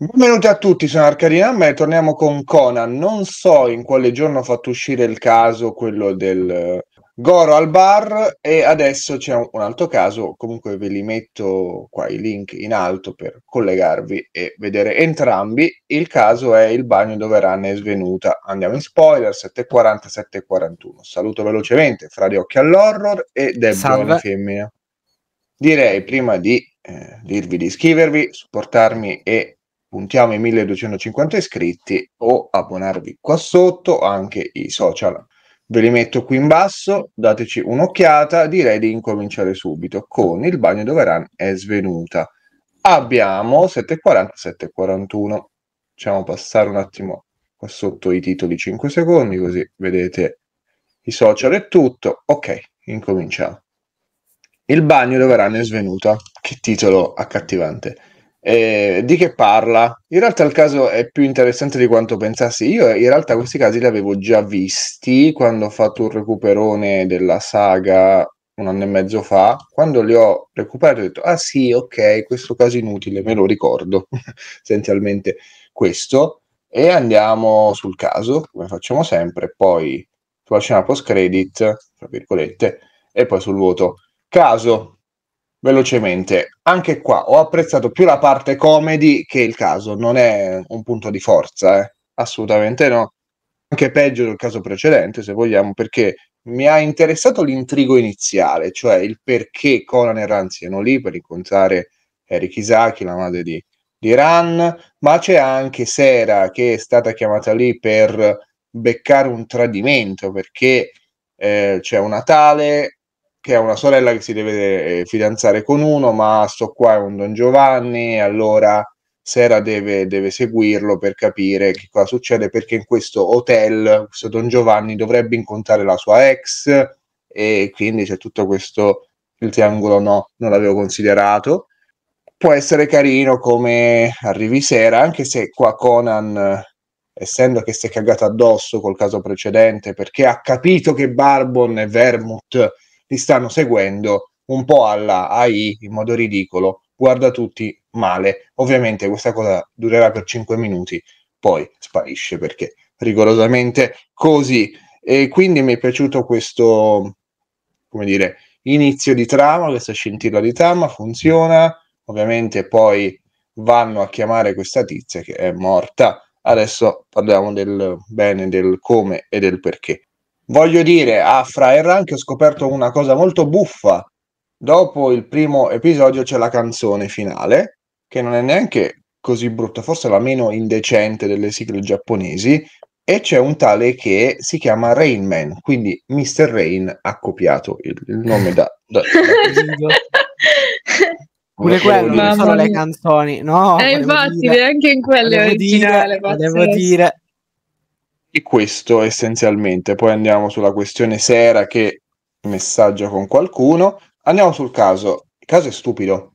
Benvenuti a tutti, sono Arcarinam e torniamo con Conan. Non so in quale giorno ho fatto uscire il caso, quello del eh, Goro al bar e adesso c'è un altro caso, comunque ve li metto qua i link in alto per collegarvi e vedere entrambi. Il caso è il bagno dove Rana è svenuta. Andiamo in spoiler 740-741. Saluto velocemente Fra gli occhi all'horror e Deborah una femmina. Direi prima di eh, dirvi di iscrivervi, supportarmi e puntiamo i 1250 iscritti o abbonarvi qua sotto, anche i social. Ve li metto qui in basso, dateci un'occhiata, direi di incominciare subito con il bagno dove Ran è svenuta. Abbiamo 740, 741. Facciamo passare un attimo qua sotto i titoli 5 secondi, così vedete i social e tutto. Ok, incominciamo. Il bagno dove Ran è svenuta. Che titolo accattivante. Eh, di che parla? In realtà il caso è più interessante di quanto pensassi. Io in realtà questi casi li avevo già visti quando ho fatto un recuperone della saga un anno e mezzo fa. Quando li ho recuperati ho detto, ah sì, ok, questo caso inutile, me lo ricordo, essenzialmente questo. E andiamo sul caso, come facciamo sempre, poi sulla scena post-credit, tra virgolette, e poi sul voto. Caso, velocemente, anche qua ho apprezzato più la parte comedy che il caso, non è un punto di forza, eh? assolutamente no. Anche peggio del caso precedente, se vogliamo, perché mi ha interessato l'intrigo iniziale, cioè il perché Conan e Ran siano lì per incontrare Eric Isaki, la madre di, di Ran, ma c'è anche Sera che è stata chiamata lì per beccare un tradimento, perché eh, c'è una tale che ha una sorella che si deve eh, fidanzare con uno, ma sto qua è un Don Giovanni, allora Sera deve, deve, seguirlo per capire che cosa succede, perché in questo hotel questo Don Giovanni dovrebbe incontrare la sua ex e quindi c'è tutto questo, il triangolo no, non l'avevo considerato. Può essere carino come arrivi sera, anche se qua Conan essendo che si è cagato addosso col caso precedente perché ha capito che Barbon e Vermouth li stanno seguendo un po' alla AI in modo ridicolo, guarda tutti male. Ovviamente questa cosa durerà per 5 minuti, poi sparisce perché rigorosamente così. E quindi mi è piaciuto questo, come dire, inizio di trama, questa scintilla di trama, funziona. Ovviamente poi vanno a chiamare questa tizia che è morta. Adesso parliamo del bene, del come e del perché. Voglio dire a Fra e che ho scoperto una cosa molto buffa. Dopo il primo episodio c'è la canzone finale, che non è neanche così brutta, forse la meno indecente delle sigle giapponesi, e c'è un tale che si chiama Rain Man, quindi Mr. Rain ha copiato il, il nome da... da, da Pure quelle non solo le canzoni, no? Eh, infatti, dire, neanche in quelle originale. Dire, devo dire, questo essenzialmente. Poi andiamo sulla questione sera che messaggia con qualcuno. Andiamo sul caso. Il caso è stupido.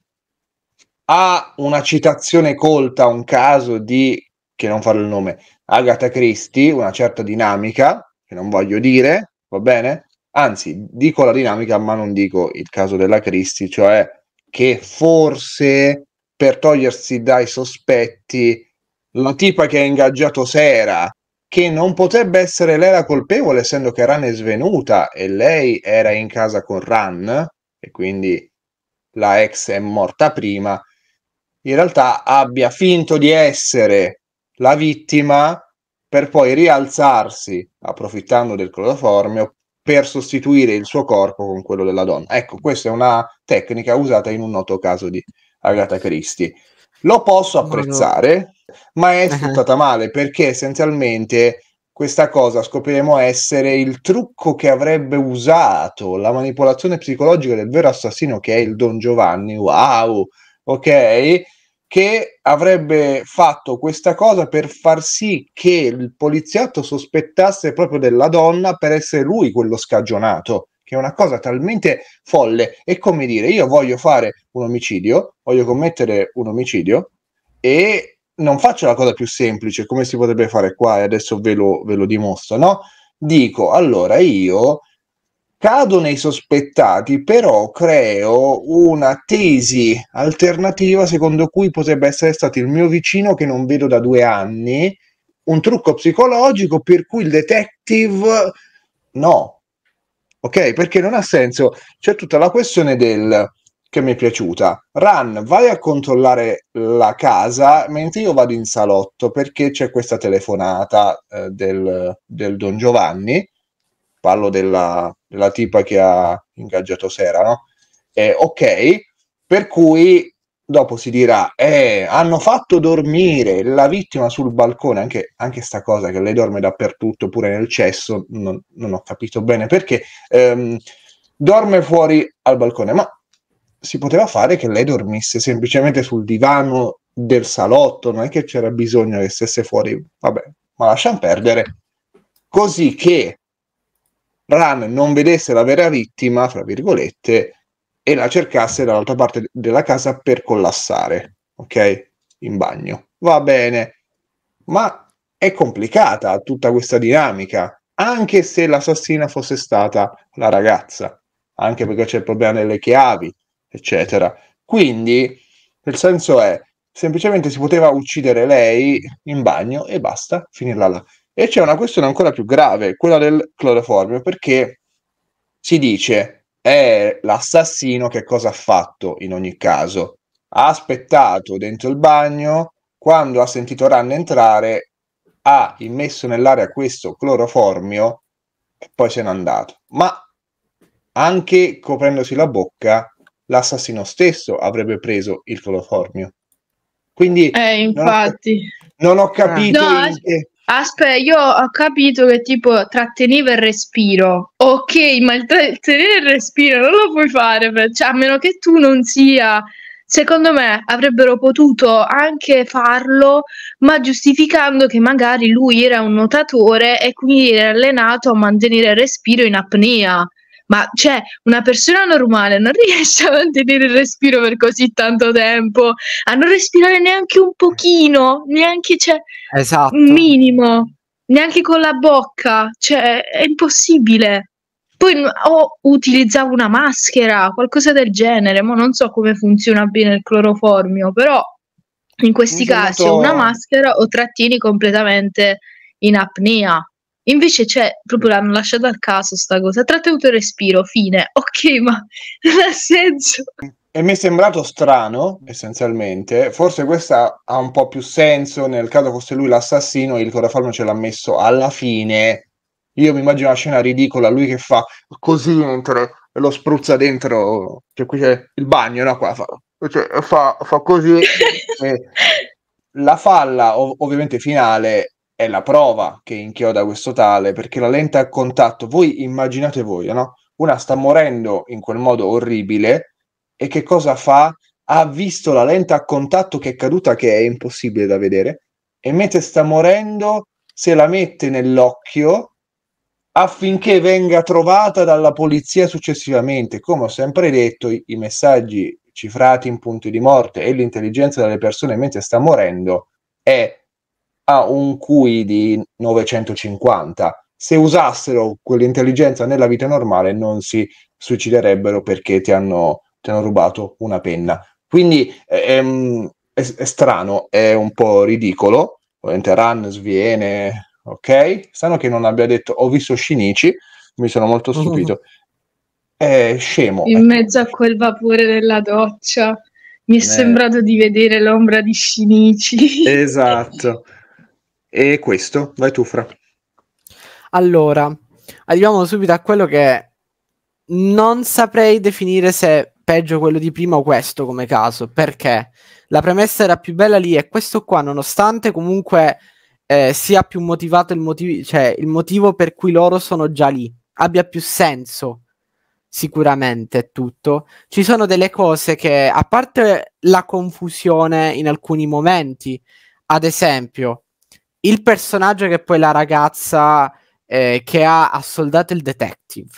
Ha una citazione colta, un caso di, che non farò il nome, Agatha Christie, una certa dinamica, che non voglio dire, va bene? Anzi, dico la dinamica, ma non dico il caso della Christie, cioè che forse per togliersi dai sospetti la tipa che ha ingaggiato Sera che non potrebbe essere lei la colpevole, essendo che Ran è svenuta e lei era in casa con Ran, e quindi la ex è morta prima, in realtà abbia finto di essere la vittima per poi rialzarsi, approfittando del cloroformio, per sostituire il suo corpo con quello della donna. Ecco, questa è una tecnica usata in un noto caso di Agatha Christie. Lo posso apprezzare, ma è eh. sfruttata male perché essenzialmente questa cosa scopriremo essere il trucco che avrebbe usato la manipolazione psicologica del vero assassino che è il Don Giovanni. Wow, ok? Che avrebbe fatto questa cosa per far sì che il poliziotto sospettasse proprio della donna per essere lui quello scagionato che è una cosa talmente folle. È come dire, io voglio fare un omicidio, voglio commettere un omicidio e non faccio la cosa più semplice, come si potrebbe fare qua e adesso ve lo, ve lo dimostro, no? Dico, allora io cado nei sospettati, però creo una tesi alternativa secondo cui potrebbe essere stato il mio vicino che non vedo da due anni, un trucco psicologico per cui il detective no, ok? Perché non ha senso, c'è tutta la questione del che mi è piaciuta. Ran, vai a controllare la casa mentre io vado in salotto perché c'è questa telefonata eh, del, del, Don Giovanni. Parlo della, della tipa che ha ingaggiato Sera, no? Eh, ok, per cui dopo si dirà, eh, hanno fatto dormire la vittima sul balcone, anche, anche sta cosa che lei dorme dappertutto, pure nel cesso, non, non ho capito bene perché, ehm, dorme fuori al balcone, ma si poteva fare che lei dormisse semplicemente sul divano del salotto, non è che c'era bisogno che stesse fuori, vabbè, ma lasciamo perdere. Così che Ran non vedesse la vera vittima, fra virgolette, e la cercasse dall'altra parte della casa per collassare, ok? In bagno. Va bene, ma è complicata tutta questa dinamica, anche se l'assassina fosse stata la ragazza, anche perché c'è il problema delle chiavi, eccetera. Quindi, il senso è, semplicemente si poteva uccidere lei in bagno e basta, finirla là. E c'è una questione ancora più grave, quella del cloroformio, perché si dice è l'assassino che cosa ha fatto in ogni caso. Ha aspettato dentro il bagno, quando ha sentito Run entrare, ha immesso nell'aria questo cloroformio e poi se n'è andato. Ma anche coprendosi la bocca, l'assassino stesso avrebbe preso il cloroformio. Quindi, eh, infatti, non ho, non ho capito. No, in... Aspetta, io ho capito che tipo tratteneva il respiro. Ok, ma il trattenere il respiro non lo puoi fare, cioè, a meno che tu non sia secondo me avrebbero potuto anche farlo, ma giustificando che magari lui era un nuotatore e quindi era allenato a mantenere il respiro in apnea ma cioè una persona normale non riesce a mantenere il respiro per così tanto tempo, a non respirare neanche un pochino, neanche cioè, esatto. un minimo, neanche con la bocca, cioè è impossibile. Poi o utilizzavo una maschera, qualcosa del genere, ma non so come funziona bene il cloroformio, però in questi Mi casi o una maschera o trattieni completamente in apnea. Invece c'è, cioè, proprio l'hanno lasciata al caso sta cosa, trattenuto il respiro, fine, ok, ma non ha senso. E mi è sembrato strano, essenzialmente, forse questa ha un po' più senso nel caso fosse lui l'assassino e il corafarno ce l'ha messo alla fine. Io mi immagino una scena ridicola, lui che fa così e lo spruzza dentro, cioè qui c'è il bagno, no? Qua fa, cioè, fa, fa così. e la falla, ov- ovviamente finale, è la prova che inchioda questo tale, perché la lente a contatto, voi immaginate voi, no? Una sta morendo in quel modo orribile e che cosa fa? Ha visto la lente a contatto che è caduta, che è impossibile da vedere, e mentre sta morendo se la mette nell'occhio affinché venga trovata dalla polizia successivamente. Come ho sempre detto, i, i messaggi cifrati in punti di morte e l'intelligenza delle persone mentre sta morendo è ha un QI di 950. Se usassero quell'intelligenza nella vita normale non si suiciderebbero perché ti hanno, ti hanno rubato una penna. Quindi ehm, è, è, strano, è un po' ridicolo. Ovviamente Run sviene, ok? Strano che non abbia detto ho visto Shinichi, mi sono molto stupito. È scemo. In ecco. mezzo a quel vapore della doccia mi è eh. sembrato di vedere l'ombra di Shinichi. Esatto. E questo, vai tu Fra. Allora, arriviamo subito a quello che non saprei definire se peggio quello di prima o questo come caso, perché la premessa era più bella lì e questo qua, nonostante comunque eh, sia più motivato il, motiv- cioè, il motivo per cui loro sono già lì, abbia più senso sicuramente è tutto. Ci sono delle cose che, a parte la confusione in alcuni momenti, ad esempio, il personaggio che è poi la ragazza eh, che ha assoldato il detective.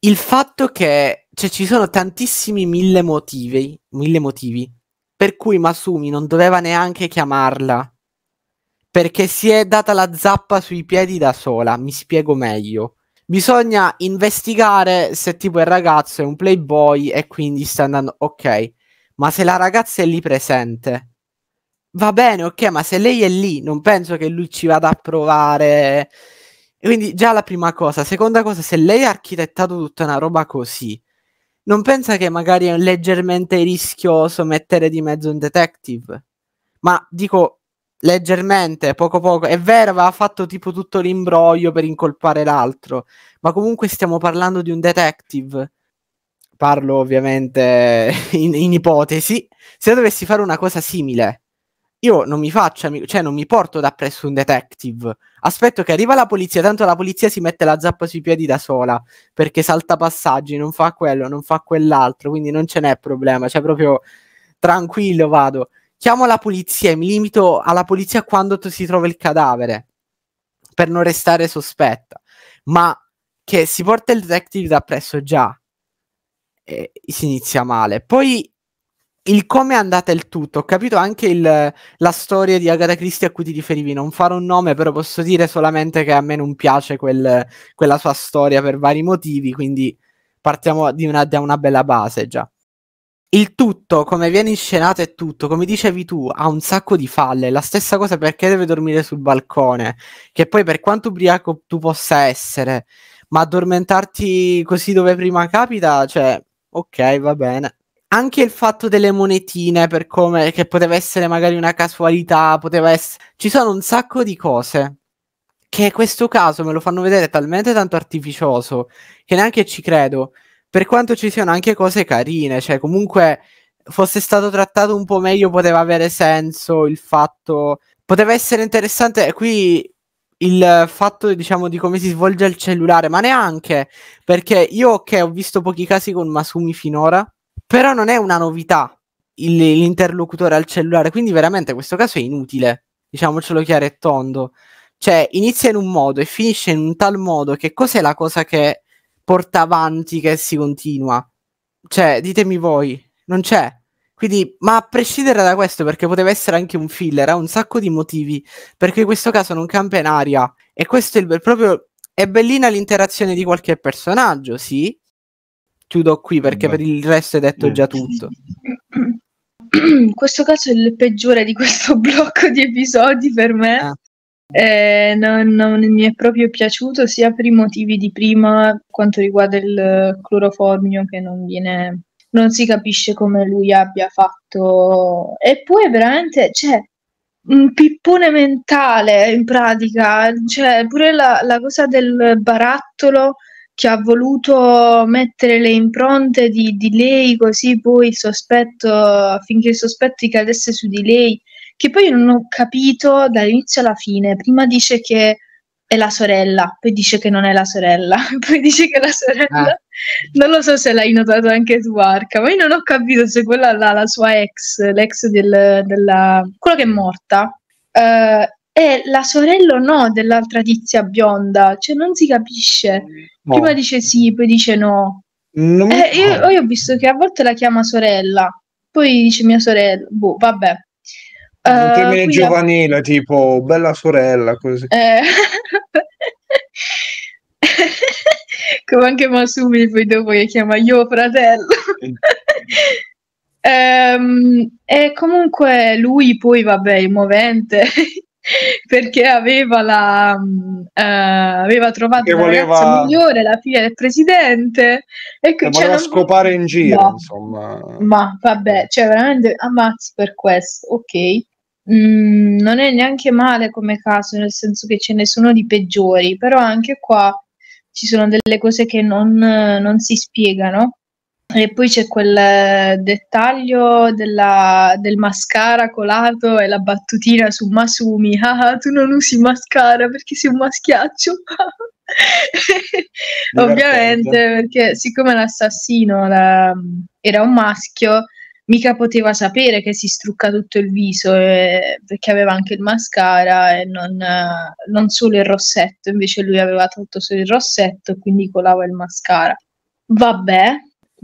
Il fatto che cioè, ci sono tantissimi mille motivi, mille motivi per cui Masumi non doveva neanche chiamarla perché si è data la zappa sui piedi da sola, mi spiego meglio. Bisogna investigare se tipo il ragazzo è un playboy e quindi sta andando ok, ma se la ragazza è lì presente va bene, ok, ma se lei è lì, non penso che lui ci vada a provare. Quindi già la prima cosa. Seconda cosa, se lei ha architettato tutta una roba così, non pensa che magari è leggermente rischioso mettere di mezzo un detective? Ma dico leggermente, poco poco. È vero, aveva fatto tipo tutto l'imbroglio per incolpare l'altro, ma comunque stiamo parlando di un detective. Parlo ovviamente in, in ipotesi. Se io dovessi fare una cosa simile, io non mi faccio amico, cioè non mi porto da presso un detective. Aspetto che arriva la polizia, tanto la polizia si mette la zappa sui piedi da sola, perché salta passaggi, non fa quello, non fa quell'altro, quindi non ce n'è problema, cioè proprio tranquillo vado. Chiamo la polizia e mi limito alla polizia quando t- si trova il cadavere, per non restare sospetta. Ma che si porta il detective da presso già, e eh, si inizia male. Poi il come è andata il tutto. Ho capito anche il, la storia di Agatha Christie a cui ti riferivi. Non farò un nome, però posso dire solamente che a me non piace quel, quella sua storia per vari motivi. Quindi partiamo una, da una bella base già. Il tutto, come viene inscenato è tutto, come dicevi tu, ha un sacco di falle. La stessa cosa perché deve dormire sul balcone, che poi per quanto ubriaco tu possa essere, ma addormentarti così dove prima capita, cioè, ok, va bene anche il fatto delle monetine, per come, che poteva essere magari una casualità, poteva essere... Ci sono un sacco di cose che questo caso me lo fanno vedere talmente tanto artificioso che neanche ci credo. Per quanto ci siano anche cose carine, cioè comunque fosse stato trattato un po' meglio poteva avere senso il fatto... Poteva essere interessante, qui il fatto diciamo di come si svolge il cellulare, ma neanche perché io che okay, ho visto pochi casi con Masumi finora, però non è una novità il, l'interlocutore al cellulare, quindi veramente questo caso è inutile, diciamocelo chiaro e tondo. Cioè, inizia in un modo e finisce in un tal modo che cos'è la cosa che porta avanti, che si continua? Cioè, ditemi voi, non c'è. Quindi, ma a prescindere da questo, perché poteva essere anche un filler, ha un sacco di motivi, perché questo caso non cambia in aria. E questo è il, proprio... È bellina l'interazione di qualche personaggio, sì, chiudo qui perché Beh. per il resto hai detto già tutto. Questo caso è il peggiore di questo blocco di episodi per me. Ah. Eh, non, non, mi è proprio piaciuto sia per i motivi di prima quanto riguarda il cloroformio che non viene non si capisce come lui abbia fatto e poi veramente cioè un pippone mentale in pratica cioè pure la, la cosa del barattolo che ha voluto mettere le impronte di, di lei così poi il sospetto, affinché il sospetto ricadesse su di lei, che poi non ho capito dall'inizio alla fine. Prima dice che è la sorella, poi dice che non è la sorella, poi dice che è la sorella. Ah. Non lo so se l'hai notato anche tu, Arca, ma io non ho capito se quella là, la sua ex, l'ex del, della... quella che è morta, uh, è la sorella o no dell'altra tizia bionda, cioè non si capisce. No. Prima dice sì, poi dice no. Eh, io, io, ho visto che a volte la chiama sorella, poi dice mia sorella, boh, vabbè. Un uh, termine giovanile, la... tipo bella sorella, così. Eh. Come anche Masumi poi dopo che chiama io fratello. Um, e comunque lui poi, vabbè, il movente, perché aveva, la, uh, aveva trovato che voleva... la migliore, la figlia del presidente e che voleva scopare in giro no. insomma ma vabbè, cioè veramente ammazzi per questo, ok mm, non è neanche male come caso nel senso che ce ne sono di peggiori però anche qua ci sono delle cose che non, non si spiegano e poi c'è quel dettaglio della, del mascara colato e la battutina su Masumi. Ah, tu non usi mascara perché sei un maschiaccio. Ovviamente, perché siccome l'assassino la, era un maschio, mica poteva sapere che si strucca tutto il viso e, eh, perché aveva anche il mascara e non, eh, non solo il rossetto, invece lui aveva tutto solo il rossetto quindi colava il mascara. Vabbè,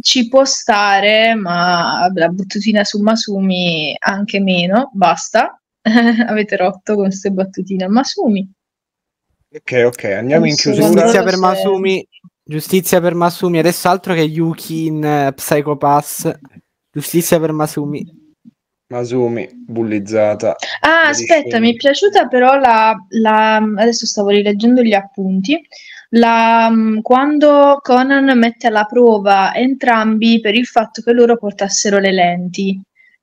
ci può stare, ma la battutina su Masumi anche meno, basta. Avete rotto con queste battutine a Masumi. Ok, ok, andiamo in chiusura. Giustizia per Masumi. Giustizia per Masumi, adesso altro che Yuki in uh, Psycho Pass. Giustizia per Masumi. Masumi, bullizzata. Ah, aspetta, mi è piaciuta però la, la, Adesso stavo rileggendo gli appunti. La, mm, quando Conan mette alla prova entrambi per il fatto che loro portassero le lenti.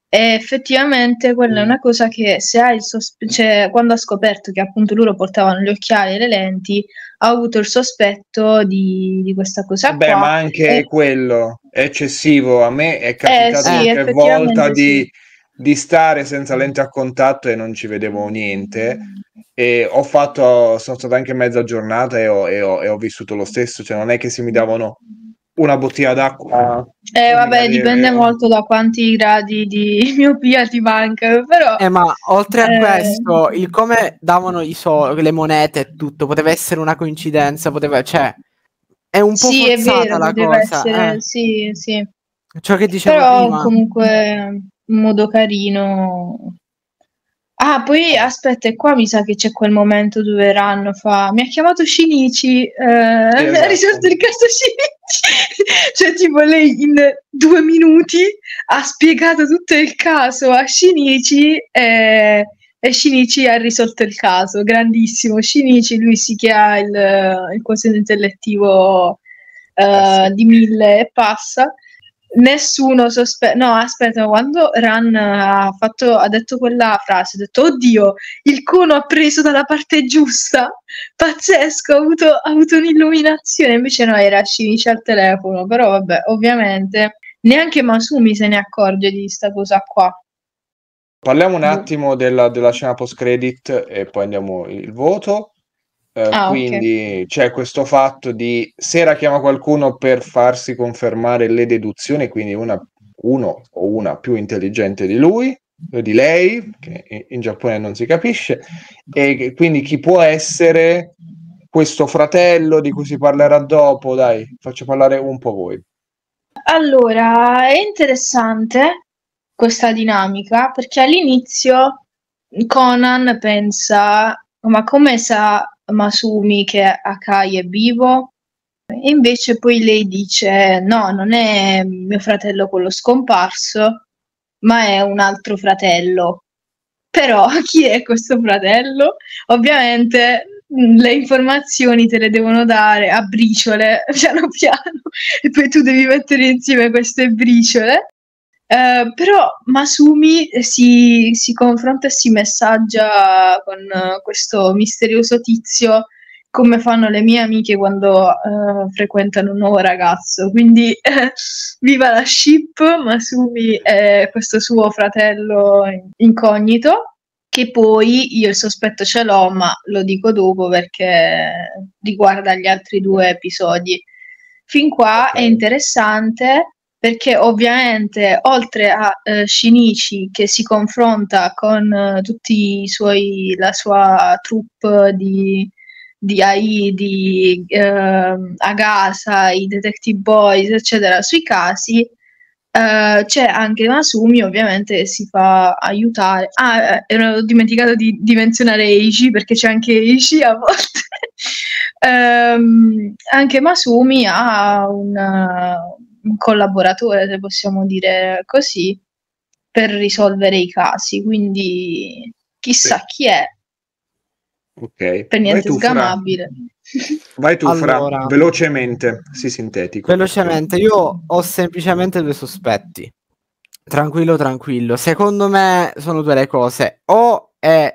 E effettivamente quella mm. è una cosa che se ha il sospetto, cioè, quando ha scoperto che appunto loro portavano gli occhiali e le lenti, ha avuto il sospetto di, di questa cosa. Beh, ma anche e... quello è eccessivo. A me è capitato eh, sì, qualche volta sì. di di stare senza mm. lente a contatto e non ci vedevo mm. niente. E ho fatto, sono stata anche mezza giornata e ho, e ho, e ho vissuto lo stesso, cioè non è che se mi davano una bottiglia d'acqua. Ah. Eh vabbè, dipende molto da quanti gradi di miopia ti mancano, però... Eh, ma oltre a eh, questo, il come davano i so- le monete e tutto, poteva essere una coincidenza, poteva... cioè... È un po' sì, è vero, la cosa. Essere, eh. Sì, sì. Ciò che dicevo Però prima. comunque in modo carino. Ah, poi aspetta, e qua mi sa che c'è quel momento dove Ranno fa mi ha chiamato Shinichi, eh, esatto. ha risolto il caso Shinichi. cioè, tipo, lei in due minuti ha spiegato tutto il caso a Shinichi e, e Shinichi ha risolto il caso. Grandissimo. Shinichi, lui si che il, il quoziente intellettivo eh, di mille e passa nessuno sospetta. No, aspetta, quando Ran eh, ha, fatto, ha detto quella frase, ha detto: Oddio, il cono ha preso dalla parte giusta. Pazzesco, ha avuto, ha avuto un'illuminazione. Invece no, era Shinichi al telefono. Però vabbè, ovviamente neanche Masumi se ne accorge di questa cosa qua. Parliamo un mm. attimo della, della scena post-credit e poi andiamo il voto. Uh, quindi c'è questo fatto di Sera chiama qualcuno per farsi confermare le deduzioni, quindi una, uno o una più intelligente di lui o di lei, che in Giappone non si capisce, e quindi chi può essere questo fratello di cui si parlerà dopo? Dai, faccio parlare un po' voi. Allora, è interessante questa dinamica perché all'inizio Conan pensa, ma come sa Masumi che Akai è vivo e invece poi lei dice no, non è mio fratello quello scomparso, ma è un altro fratello. Però chi è questo fratello? Ovviamente mm, le informazioni te le devono dare a briciole, piano piano, e poi tu devi mettere insieme queste briciole. Eh, però Masumi si, si, confronta e si messaggia con eh, questo misterioso tizio come fanno le mie amiche quando uh, frequentano un nuovo ragazzo. Quindi eh, viva la ship, Masumi è questo suo fratello incognito, che poi io il sospetto ce l'ho, ma lo dico dopo perché riguarda gli altri due episodi. Fin qua okay. è interessante perché ovviamente oltre a eh, Shinichi che si confronta con eh, tutti i suoi, la sua troupe di, di AI, di eh, Agasa, i Detective Boys, eccetera, sui casi, eh, c'è anche Masumi ovviamente che si fa aiutare. Ah, eh, ero dimenticato di, di menzionare Eiji perché c'è anche Eiji a volte. um, anche Masumi ha un collaboratore, se possiamo dire così, per risolvere i casi. Quindi chissà sì. chi è. Ok. Per niente Vai sgamabile. Vai tu, allora, Fra, velocemente, sì, sintetico. Velocemente, io ho semplicemente due sospetti. Tranquillo, tranquillo. Secondo me sono due le cose. O è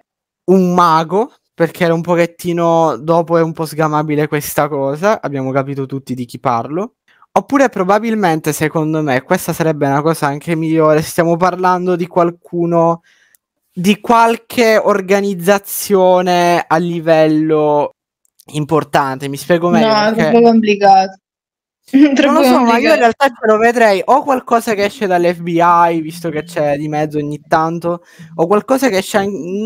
un mago, perché era un pochettino dopo è un po' sgamabile questa cosa, abbiamo capito tutti di chi parlo. Oppure probabilmente, secondo me, questa sarebbe una cosa anche migliore, stiamo parlando di qualcuno, di qualche organizzazione a livello importante, mi spiego meglio. No, perché... troppo complicato. troppo non lo so, complicato. ma io in realtà ce lo vedrei o qualcosa che esce dall'FBI, visto che c'è di mezzo ogni tanto, o qualcosa che esce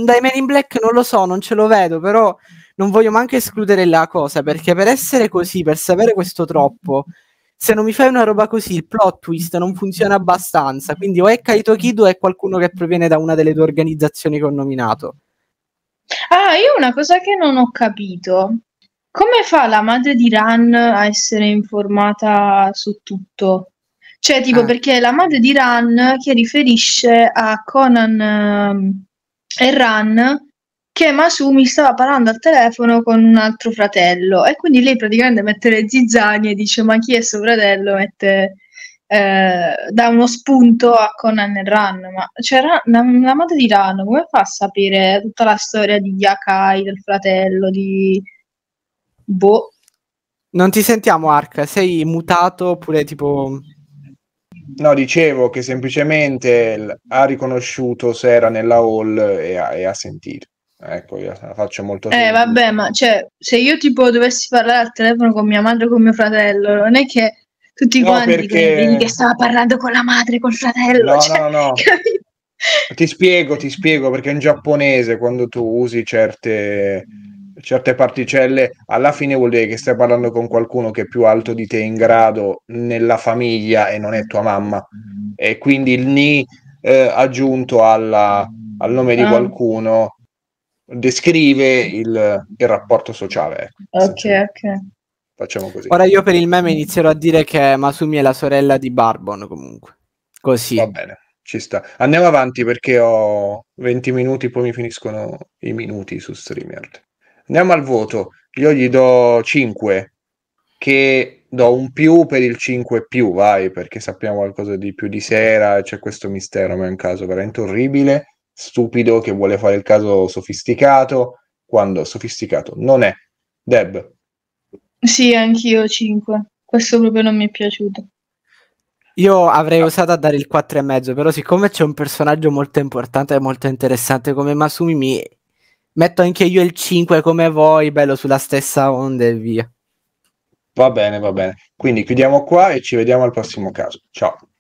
dai Men in Black, non lo so, non ce lo vedo, però non voglio manco escludere la cosa, perché per essere così, per sapere questo troppo, se non mi fai una roba così, il plot twist non funziona abbastanza. Quindi o è Kaito Kid o è qualcuno che proviene da una delle due organizzazioni che ho nominato. Ah, io una cosa che non ho capito. Come fa la madre di Ran a essere informata su tutto? Cioè, tipo, ah. perché la madre di Ran che riferisce a Conan um, e Ran che Masumi stava parlando al telefono con un altro fratello e quindi lei praticamente mette le zizzanie e dice ma chi è suo fratello mette eh, dà uno spunto a Conan e Ran ma cioè, Ran, la, madre di Ran come fa a sapere tutta la storia di Yakai, del fratello di boh non ti sentiamo Ark, sei mutato oppure tipo No, dicevo che semplicemente ha riconosciuto se era nella hall e ha, e ha sentito. Ecco, io la faccio molto Eh, vabbè, ma cioè, se io tipo dovessi parlare al telefono con mia madre o con mio fratello, non è che tutti no, quanti perché... che stava parlando con la madre, col fratello. No, cioè, no, no. Capito? ti spiego, ti spiego, perché in giapponese quando tu usi certe, certe particelle, alla fine vuol dire che stai parlando con qualcuno che è più alto di te in grado nella famiglia e non è tua mamma. E quindi il ni eh, aggiunto alla, al nome di ah. qualcuno descrive il, il rapporto sociale. Ecco, ok, ok. Facciamo così. Ora io per il meme inizierò a dire che Masumi è la sorella di Barbon comunque. Così. Va bene, ci sta. Andiamo avanti perché ho 20 minuti, poi mi finiscono i minuti su StreamYard. Andiamo al voto. Io gli do 5, che do un più per il 5 più, vai, perché sappiamo qualcosa di più di sera, c'è questo mistero, ma è un caso veramente orribile stupido che vuole fare il caso sofisticato quando sofisticato non è. Deb. Sì, anch'io 5. Questo proprio non mi è piaciuto. Io avrei ah. usato a dare il 4,5, però siccome c'è un personaggio molto importante e molto interessante come Masumi, mi metto anche io il 5 come voi, bello sulla stessa onda e via. Va bene, va bene. Quindi chiudiamo qua e ci vediamo al prossimo caso. Ciao.